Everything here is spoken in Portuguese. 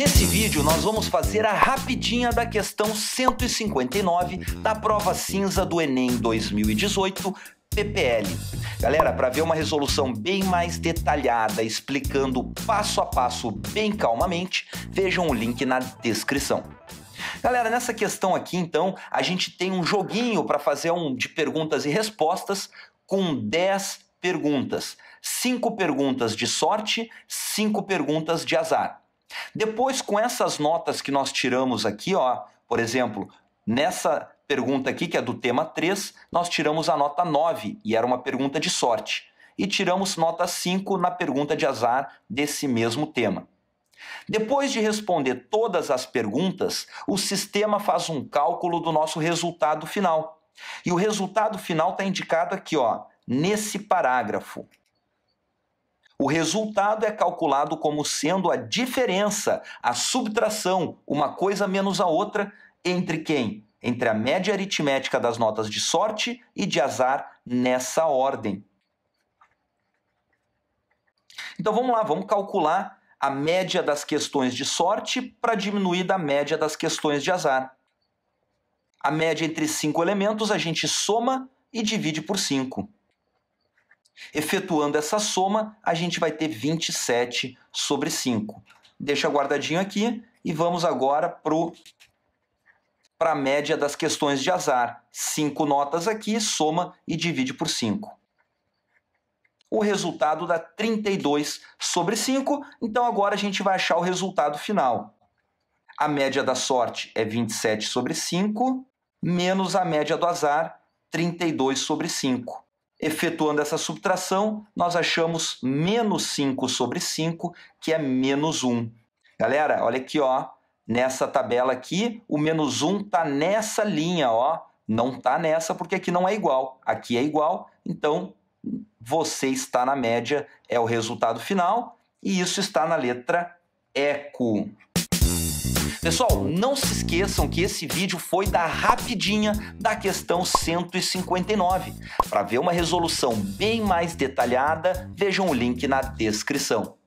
Nesse vídeo nós vamos fazer a rapidinha da questão 159 da prova cinza do Enem 2018, PPL. Galera, para ver uma resolução bem mais detalhada explicando passo a passo bem calmamente, vejam o link na descrição. Galera, nessa questão aqui então, a gente tem um joguinho para fazer um de perguntas e respostas com 10 perguntas. 5 perguntas de sorte, 5 perguntas de azar. Depois, com essas notas que nós tiramos aqui, ó, por exemplo, nessa pergunta aqui, que é do tema 3, nós tiramos a nota 9, e era uma pergunta de sorte. E tiramos nota 5 na pergunta de azar desse mesmo tema. Depois de responder todas as perguntas, o sistema faz um cálculo do nosso resultado final. E o resultado final está indicado aqui, ó, nesse parágrafo. O resultado é calculado como sendo a diferença, a subtração, uma coisa menos a outra, entre quem? Entre a média aritmética das notas de sorte e de azar nessa ordem. Então vamos lá, vamos calcular a média das questões de sorte para diminuir da média das questões de azar. A média entre cinco elementos a gente soma e divide por 5. Efetuando essa soma, a gente vai ter 27 sobre 5. Deixa guardadinho aqui e vamos agora para a média das questões de azar. Cinco notas aqui, soma e divide por 5 o resultado dá 32 sobre 5. Então agora a gente vai achar o resultado final. A média da sorte é 27 sobre 5, menos a média do azar, 32 sobre 5. Efetuando essa subtração, nós achamos menos 5 sobre 5, que é menos 1. Galera, olha aqui, ó, nessa tabela aqui, o menos 1 está nessa linha, ó, não está nessa porque aqui não é igual. Aqui é igual, então você está na média, é o resultado final, e isso está na letra eco. Pessoal, então- não se esqueçam que esse vídeo foi da rapidinha da questão 159. Para ver uma resolução bem mais detalhada, vejam o link na descrição.